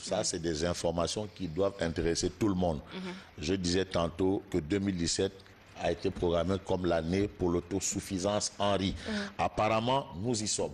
Ça, c'est des informations qui doivent intéresser tout le monde. Mhm. Je disais tantôt que 2017 a été programmé comme l'année pour l'autosuffisance Henri. Mhm. Apparemment, nous y sommes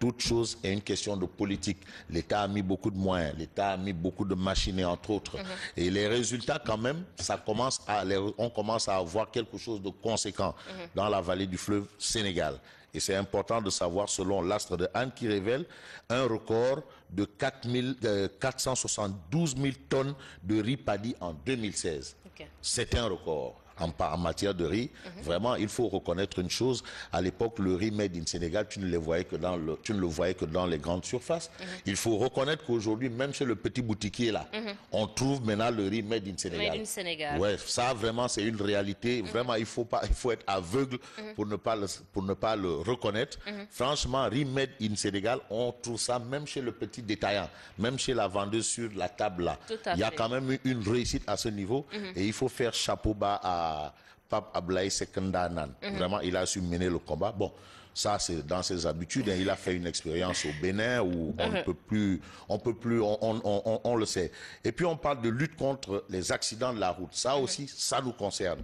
toute chose est une question de politique. L'État a mis beaucoup de moyens, l'État a mis beaucoup de machines, entre autres. Mhm. Et les résultats, quand même, ça commence à, on commence à avoir quelque chose de conséquent mhm. dans la vallée du fleuve Sénégal. Et c'est important de savoir, selon l'astre de Anne, qui révèle un record de 4 472 000 tonnes de riz paddy en 2016. C'est un record en, matière de riz, mhm. vraiment, il faut reconnaître une chose. À l'époque, le riz made in Sénégal, tu ne, le voyais que dans le, tu ne le voyais que dans les grandes surfaces. Mhm. Il faut reconnaître qu'aujourd'hui, même chez le petit boutiquier là, mhm. on trouve maintenant le riz made in Sénégal. Made in Ouais, ça vraiment, c'est une réalité. Vraiment, il faut pas, il faut être aveugle pour ne pas le, pour ne pas le reconnaître. Franchement, riz made in Sénégal, on trouve ça même chez le petit détaillant, même chez la vendeuse sur la table là. Il y a quand même eu une réussite à ce niveau et il faut faire chapeau bas à Pape Ablaï Sekendanan. Anan. Mhm. Vraiment, il a su mener le combat. Bon, ça, c'est dans ses habitudes. Hein. Il a fait une expérience au Bénin où on ne mhm. peut plus, on peut plus, on, le sait. Et puis, on parle de lutte contre les accidents de la route. Ça mhm. aussi, ça nous concerne.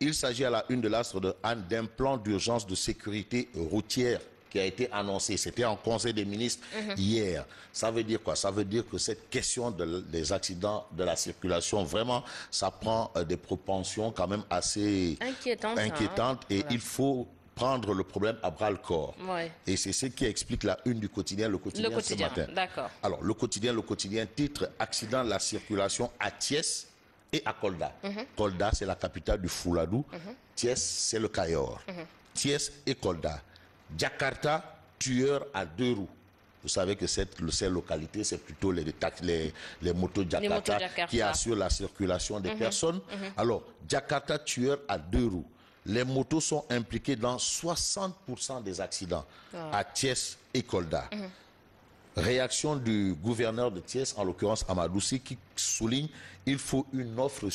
Il s'agit à la une de l'astre de Anne d'un plan d'urgence de sécurité routière qui a été annoncé. C'était en Conseil des ministres mhm. hier. Ça veut dire quoi Ça veut dire que cette question des accidents de la circulation, vraiment, ça prend euh, des propensions quand même assez inquiétantes. Hein. et il faut prendre le problème à bras le corps. Ouais. Et c'est ce qui explique la une du quotidien, le quotidien, le quotidien ce Alors, le quotidien, le quotidien, titre Accident de la circulation à Thiès et à Colda. Colda, mhm. c'est la capitale du Fouladou. Mhm. Thiès, c'est le Cayor. Thiès et Colda. Jakarta, tueur à deux roues. Vous savez que cette, ces localité, c'est plutôt les, motos Jakarta, qui assurent la circulation des mhm, personnes. Mhm. Alors, Jakarta tueur à deux roues. Les motos sont impliquées dans 60% des accidents ah. à Thiès et Kolda. Mhm. Réaction du gouverneur de Thiès, en l'occurrence Amadouci, qui souligne il faut une offre,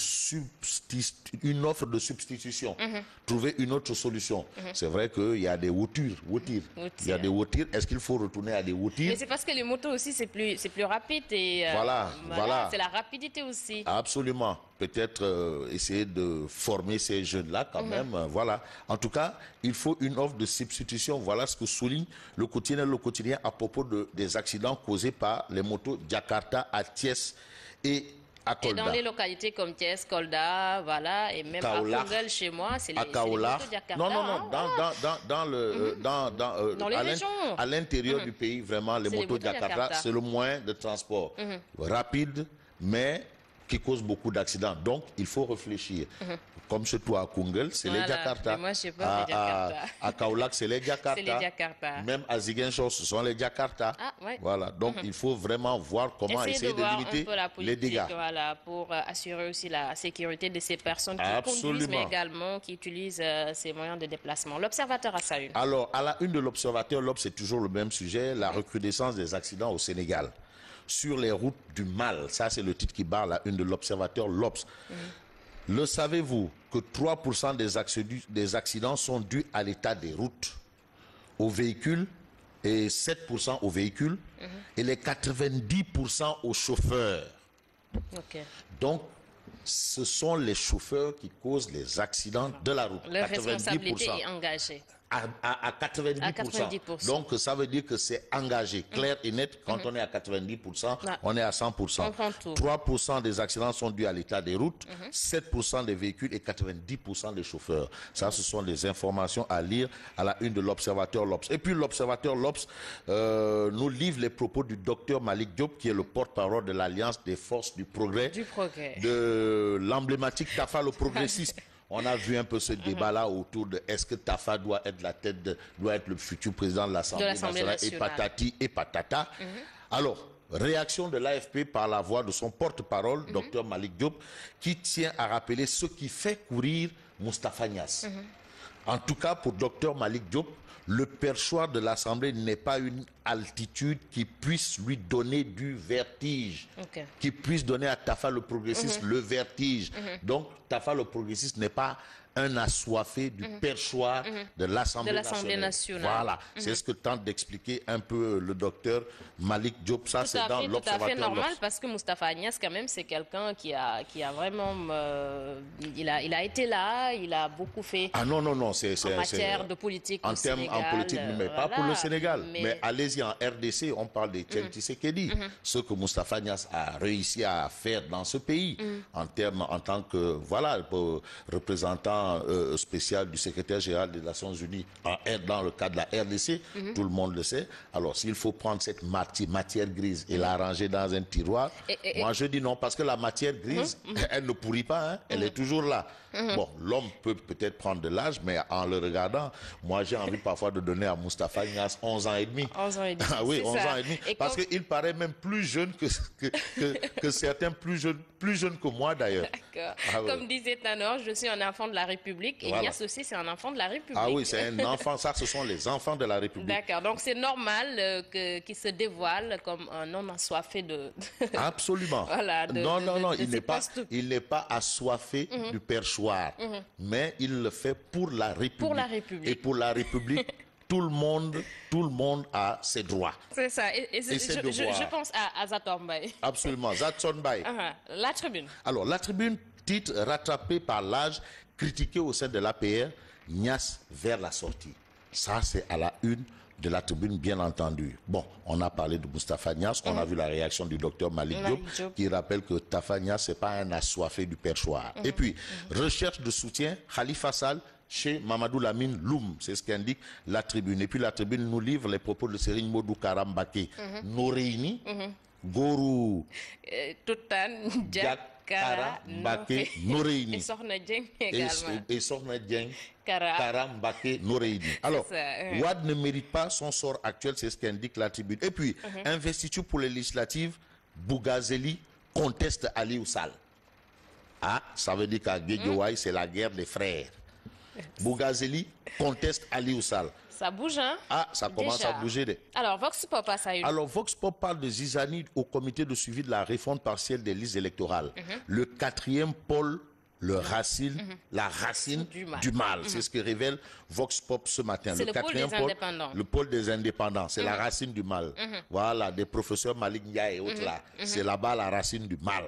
une offre de substitution. Mhm. Trouver une autre solution. Mhm. C'est vrai qu'il y a des voitures. Il y a des Est-ce qu'il faut retourner à des voitures Mais c'est parce que les motos aussi, c'est plus, plus rapide. Et, euh, voilà. voilà. C'est la rapidité aussi. Absolument peut-être euh, essayer de former ces jeunes-là quand mhm. même. Euh, voilà. En tout cas, il faut une offre de substitution. Voilà ce que souligne le quotidien, le quotidien à propos de, des accidents causés par les motos Jakarta à Thiès et à Kolda. Et dans les localités comme Thiès, Kolda, voilà, et même à Kaola chez moi, c'est les, motos Jakarta. Non, non, non, ah, dans, dans, dans, le, à l'intérieur mhm. du pays, vraiment, les motos, Jakarta, c'est le moyen de transport mhm. rapide, mais qui causent beaucoup d'accidents. Donc, il faut réfléchir. Mhm. Comme chez toi à Kungel, c'est les Jakarta. Moi, je à, À, c'est les Jakarta. Même à Ziguinchor, ce sont les Jakarta. Ah, voilà. Donc, mhm. il faut vraiment voir comment essayer, de, limiter les dégâts. pour euh, assurer aussi la sécurité de ces personnes qui conduisent, mais également qui utilisent euh, ces moyens de déplacement. L'observateur a sa une. Alors, à la une de l'observateur, l'Obs, c'est toujours le même sujet, la recrudescence des accidents au Sénégal sur les routes du mal. Ça, c'est le titre qui barre à une de l'observateur L'Obs. Le savez-vous que 3% des, accidents sont dus à l'état des routes, aux véhicules et 7% aux véhicules et les 90% aux chauffeurs. Donc, ce sont les chauffeurs qui causent les accidents de la route. Leur responsabilité est engagée à, 90%. Donc, ça veut dire que c'est engagé, clair et net. Quand mhm. on est à 90%, on est à 100%. 3% des accidents sont dus à l'état des routes, 7% mhm. des véhicules et 90% des chauffeurs. Ça, ce sont des informations à lire à la une de l'Observateur Lops. Et puis, l'Observateur Lops euh, nous livre les propos du docteur Malik Diop, qui est le porte-parole de l'Alliance des forces du progrès, de l'emblématique Tafa le progressiste. On a vu un peu ce mhm. débat-là autour de est-ce que Tafa doit être la tête, doit être le futur président de l'Assemblée nationale, et patati et patata. Mhm. Alors, réaction de l'AFP par la voix de son porte-parole, mhm. docteur Dr Malik Diop, qui tient à rappeler ce qui fait courir Moustapha Nias. En tout cas, pour docteur Malik Diop, le perchoir de l'Assemblée n'est pas une altitude qui puisse lui donner du vertige, qui puisse donner à Tafa le progressiste mhm. le vertige. Mhm. Donc, Tafa le progressiste n'est pas un assoiffé du mhm. perchoir mhm. de l'Assemblée nationale. Voilà, mhm. c'est ce que tente d'expliquer un peu euh, le docteur Malik Diop. Ça, c'est dans l'observatoire. Tout à fait normal parce que Mustafa Agnès, quand même, c'est quelqu'un qui a, qui a vraiment, euh, il, a, il a été là, il a beaucoup fait. Ah non non non, c'est en matière de politique. En termes en politique, euh, mais pas pour le Sénégal. Mais, allez-y en RDC, on parle des Tchenti Sekedi, ce que Mustafa Agnès a réussi à faire dans ce pays en termes en tant que voilà représentant euh, spécial du secrétaire général des Nations Unies en dans le cadre de la RDC, mhm. tout le monde le sait. Alors, s'il faut prendre cette matière grise et la ranger dans un tiroir, moi je dis non, parce que la matière grise, mhm. Mhm. elle ne pourrit pas, hein. elle est toujours là. Bon, l'homme peut peut-être prendre de l'âge, mais en le regardant, moi j'ai envie parfois de donner à Moustapha Ignaz 11 ans et demi. 11 ans et demi. Ah oui, 11 ans et demi. parce qu'il paraît même plus jeune que, que, certains, plus jeunes, plus jeunes que moi d'ailleurs. Ah Comme disait Tanor, je suis un enfant de la République. Et voilà. Elias c'est un enfant de la République. Ah oui, c'est un enfant. ça, ce sont les enfants de la République. D'accord. Donc, c'est normal euh, que qu'il se dévoile comme un homme assoiffé de... Absolument. voilà. De, non, non, non. il n'est pas, il n'est pas assoiffé mhm. du perchoir. Mhm. Mais il le fait pour la République. Pour la République. Et pour la République, tout le monde, tout le monde a ses droits. C'est ça. Et, c'est ses je, pense à, à Absolument, Zaton uh-huh, La tribune. Alors, la tribune titre rattrapé par l'âge critiqué au sein de l'APR, Nias vers la sortie. Ça, c'est à la une de la tribune, bien entendu. Bon, on a parlé de Mustapha Nias, on a mhm. vu la réaction du docteur Malik, qui rappelle que Tafa c'est ce n'est pas un assoiffé du perchoir. Mhm. Et puis, mhm. recherche de soutien, Khalifa Sall chez Mamadou Lamine Loum, c'est ce qu'indique la tribune. Et puis la tribune nous livre les propos de Serigne Modou Karambake. Nos réunis, Gorou... Euh, Kara Mbate Noreini. et Sohna Kara Kara Noreini. alors Wad ne mérite pas son sort actuel c'est ce qu'indique la tribune et puis mhm. investiture pour les législatives Bougazeli conteste Ali Oussal. ah ça veut dire qu'à Guédiawaye mhm. c'est la guerre des frères Bougazeli conteste Ali Oussal. Ça bouge, hein Ah, ça commence à bouger. Alors, Vox Pop a ça eu. Alors, Vox Pop parle de Zizani au comité de suivi de la réforme partielle des listes électorales. Mhm. Le quatrième pôle le racine, mhm. la racine du mal. C'est mhm. ce que révèle Vox Pop ce matin. Le, pôle, des le pôle des indépendants. C'est la mhm. racine du mal. Voilà, des professeurs Malik et autres là. C'est là-bas la racine du mal.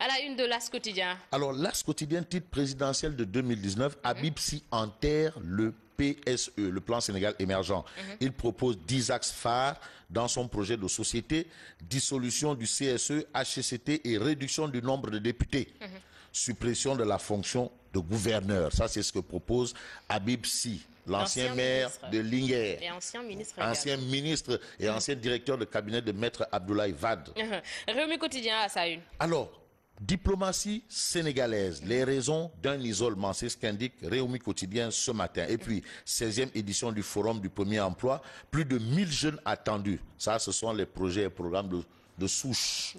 À une de l'As quotidien. Alors, l'As quotidien, titre présidentiel de 2019, Habib Sy enterre le PSE, le plan Sénégal émergent. Il propose 10 axes phares dans son projet de société, dissolution du CSE, HCT et réduction du nombre de députés suppression de la fonction de gouverneur. Ça, c'est ce que propose Habib Si, l'ancien maire de Linger. Et ancien ministre. Ancien ministre et ancien directeur de cabinet de maître Abdoulaye Vad. Réumi quotidien à Alors, Diplomatie sénégalaise, les raisons d'un isolement, c'est ce qu'indique Réumi Quotidien ce matin. Et puis, 16e édition du Forum du Premier Emploi, plus de 1000 jeunes attendus. Ça, ce sont les projets et programmes de de souche.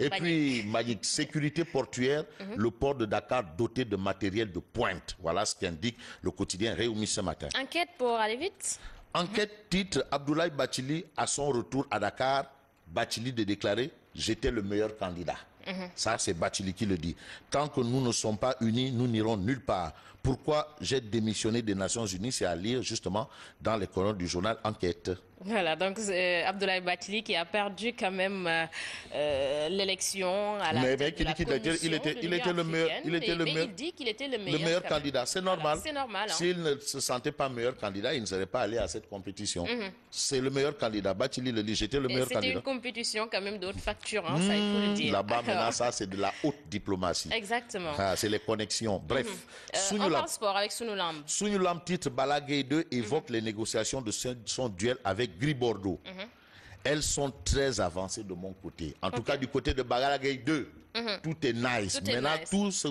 Et puis, Magique, sécurité portuaire, mhm. le port de Dakar doté de matériel de pointe. Voilà ce qu'indique le quotidien Réumi ce matin. Enquête pour aller vite. Enquête titre Abdoulaye Bachili à son retour à Dakar. Bachili de déclarer j'étais le meilleur candidat. Mhm. Ça, c'est Bachili qui le dit. Tant que nous ne sommes pas unis, nous n'irons nulle part. Pourquoi j'ai démissionné des Nations Unies C'est à lire justement dans les colonnes du journal Enquête. Voilà, donc euh, Abdoulaye Batili qui a perdu quand même euh, euh, l'élection à la mais, de la il, était, il était, le meilleur, il était le meilleur, dit qu'il était le meilleur, candidat. C'est normal. normal hein. S'il ne se sentait pas meilleur candidat, il ne serait pas allé à cette compétition. Mhm. C'est le meilleur candidat. Batili le dit, j'étais le meilleur candidat. C'était une compétition quand même d'autres facture, hein, ça il faut le hmm, dire. Là-bas, maintenant, ça c'est de la haute diplomatie. Exactement. Ah, c'est les connexions. Bref. Mm transport avec Sounoulam. Sounoulam, titre Balagay 2 évoque mhm. les négociations de son duel avec Gris Bordeaux. Mhm. Elles sont très avancées de mon côté. En tout cas, du côté de Bagalagay 2, mhm. tout est nice. Maintenant, tout se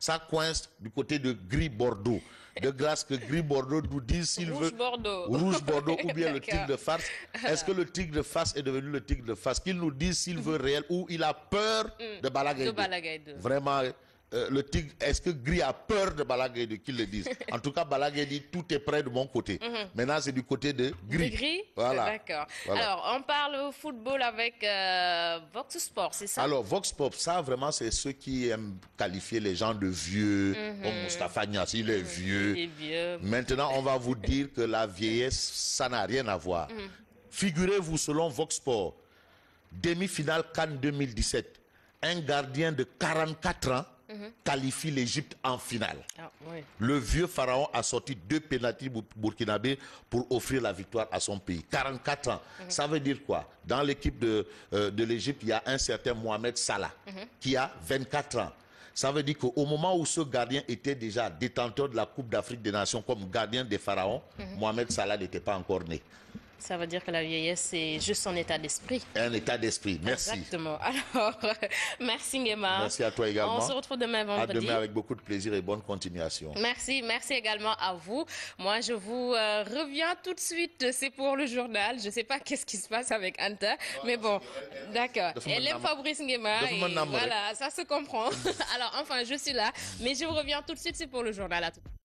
ça coince du côté de Gris Bordeaux. De grâce que Gris Bordeaux nous dise s'il veut. Rouge Bordeaux. Rouge Bordeaux. ou bien le tigre de face. Est-ce que le tigre de face est devenu le tigre de face Qu'il nous dise s'il veut réel ou il a peur mm. de 2. Vraiment. Euh, le tigre, est-ce que Gris a peur de de qu'il le dise En tout cas, balaguer dit tout est prêt de mon côté. Mhm. Maintenant, c'est du côté de Gris. De Gris Voilà. D'accord. Alors, on parle au football avec euh, Vox Sport, c'est ça Alors, Vox Pop, ça vraiment, c'est ceux qui aiment qualifier les gens de vieux, comme mhm. Nias, il est mhm. vieux. Il est vieux. Maintenant, on va vous dire que la vieillesse, ça n'a rien à voir. Figurez-vous, selon Vox Sport, demi-finale Cannes 2017, un gardien de 44 ans Mhm. qualifie l'Égypte en finale. Ah, Le vieux pharaon a sorti deux pénaltys Burkinabé pour offrir la victoire à son pays. 44 ans. Mhm. Ça veut dire quoi Dans l'équipe de, euh, de l'Égypte, il y a un certain Mohamed Salah mhm. qui a 24 ans. Ça veut dire qu'au moment où ce gardien était déjà détenteur de la Coupe d'Afrique des Nations comme gardien des pharaons, Mohamed Salah n'était pas encore né. Ça veut dire que la vieillesse, c'est juste un état d'esprit. Un état d'esprit, merci. Exactement. Alors, merci Ngema. Merci à toi également. On se retrouve demain vendredi. À demain avec beaucoup de plaisir et bonne continuation. Merci, merci également à vous. Moi, je vous euh, reviens tout de suite. C'est pour le journal. Je ne sais pas qu'est-ce qui se passe avec Anta, mais bon, d'accord. Elle aime Fabrice Ngema. Voilà, ça se comprend. Alors, enfin, je suis là, mais je vous reviens tout de suite. C'est pour le journal. À tout